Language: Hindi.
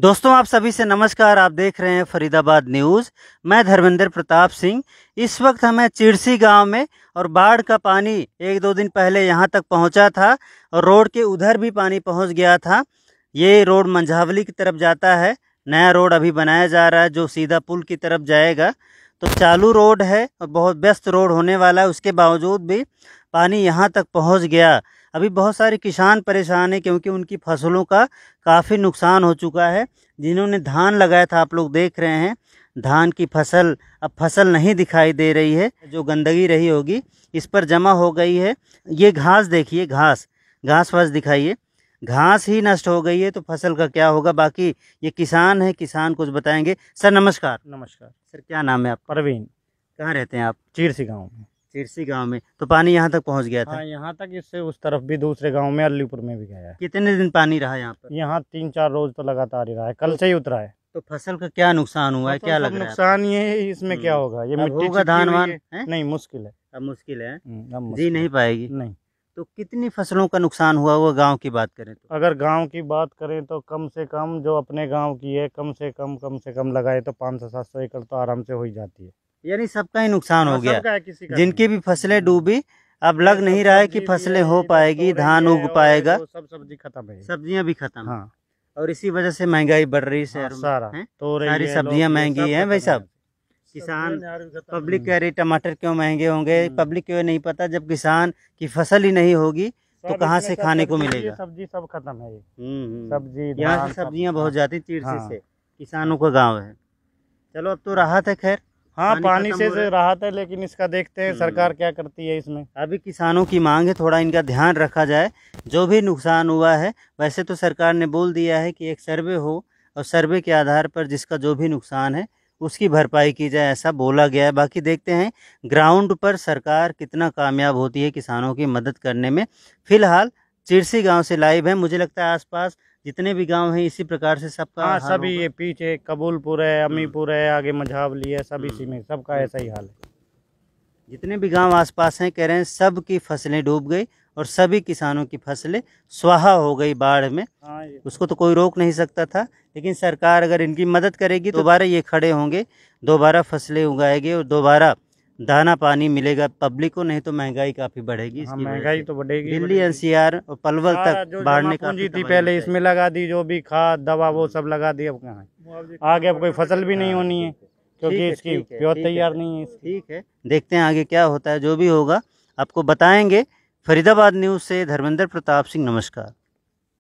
दोस्तों आप सभी से नमस्कार आप देख रहे हैं फरीदाबाद न्यूज़ मैं धर्मेंद्र प्रताप सिंह इस वक्त हमें चिड़सी गांव में और बाढ़ का पानी एक दो दिन पहले यहां तक पहुंचा था और रोड के उधर भी पानी पहुंच गया था ये रोड मंझावली की तरफ जाता है नया रोड अभी बनाया जा रहा है जो सीधा पुल की तरफ जाएगा तो चालू रोड है और बहुत व्यस्त रोड होने वाला है उसके बावजूद भी पानी यहाँ तक पहुँच गया अभी बहुत सारे किसान परेशान हैं क्योंकि उनकी फसलों का काफ़ी नुकसान हो चुका है जिन्होंने धान लगाया था आप लोग देख रहे हैं धान की फसल अब फसल नहीं दिखाई दे रही है जो गंदगी रही होगी इस पर जमा हो गई है ये घास देखिए घास घास वास दिखाइए घास ही नष्ट हो गई है तो फसल का क्या होगा बाकी ये किसान है किसान कुछ बताएंगे सर नमस्कार नमस्कार सर क्या नाम है आप परवीन कहाँ रहते हैं आप चिरसी गाँव में चिरसी गांव में तो पानी यहाँ तक पहुँच गया था हाँ, यहाँ तक इससे उस तरफ भी दूसरे गांव में अलीपुर में भी गया कितने दिन पानी रहा यहाँ पर यहाँ तीन चार रोज तो लगातार ही रहा है कल से ही उतरा है तो फसल का क्या नुकसान हुआ है क्या लग रहा है नुकसान ये इसमें हम्म। क्या होगा ये मिट्टी होगा धान वान नहीं मुश्किल है अब मुश्किल है हम्म, जी नहीं पाएगी नहीं तो कितनी फसलों का नुकसान हुआ हुआ गांव की बात करें तो अगर गांव की बात करें तो कम से कम जो अपने गांव की है कम से कम कम से कम लगाए तो पाँच सौ सात सौ एकड़ तो आराम से हो ही जाती है यानी सबका ही नुकसान हो गया किसी का जिनकी भी फसलें डूबी अब लग नहीं रहा है कि फसलें हो तो पाएगी धान उग पाएगा सब सब्जी खत्म है सब्जियां भी खत्म हाँ और इसी वजह से महंगाई बढ़ रही है हाँ, सारा तो सारी सब्जियां महंगी हैं भाई साहब किसान पब्लिक हम्म। कह रही टमाटर क्यों महंगे होंगे पब्लिक हम्म। क्यों नहीं पता जब किसान की फसल ही नहीं होगी तो कहाँ से खाने को मिलेगा सब्जी सब खत्म है हम्म, सब्जी यहाँ से सब्जियाँ बहुत जाती तीर्थ हाँ। से किसानों का गांव है चलो अब तो राहत है खैर हाँ पानी, पानी से राहत है लेकिन इसका देखते हैं सरकार क्या करती है इसमें अभी किसानों की मांग है थोड़ा इनका ध्यान रखा जाए जो भी नुकसान हुआ है वैसे तो सरकार ने बोल दिया है कि एक सर्वे हो और सर्वे के आधार पर जिसका जो भी नुकसान है उसकी भरपाई की जाए ऐसा बोला गया है बाकी देखते हैं ग्राउंड पर सरकार कितना कामयाब होती है किसानों की मदद करने में फिलहाल चिरसी गांव से लाइव है मुझे लगता है आसपास जितने भी गांव हैं इसी प्रकार से सबका हाँ सभी ये पीछे कबूलपुर है अमीपुर हम्म। है आगे मझावली है सब इसी हम्म। में सबका ऐसा ही हाल है जितने भी गांव आसपास हैं कह रहे हैं सब की फसलें डूब गई और सभी किसानों की फसलें स्वाहा हो गई बाढ़ में हाँ, उसको तो कोई रोक नहीं सकता था लेकिन सरकार अगर इनकी मदद करेगी तो दोबारा ये खड़े होंगे दोबारा फसलें उगाएंगे और दोबारा दाना पानी मिलेगा पब्लिक को नहीं तो महंगाई काफ़ी बढ़ेगी हाँ, महंगाई तो बढ़ेगी दिल्ली एनसीआर और पलवल तक बाढ़ने का थी पहले इसमें लगा दी जो भी खाद दवा वो सब लगा दी अब कहाँ आगे अब कोई फसल भी नहीं होनी है क्योंकि इसकी प्योर तैयार नहीं है ठीक है देखते हैं आगे क्या होता है जो भी होगा आपको बताएंगे फरीदाबाद न्यूज़ से धर्मेंद्र प्रताप सिंह नमस्कार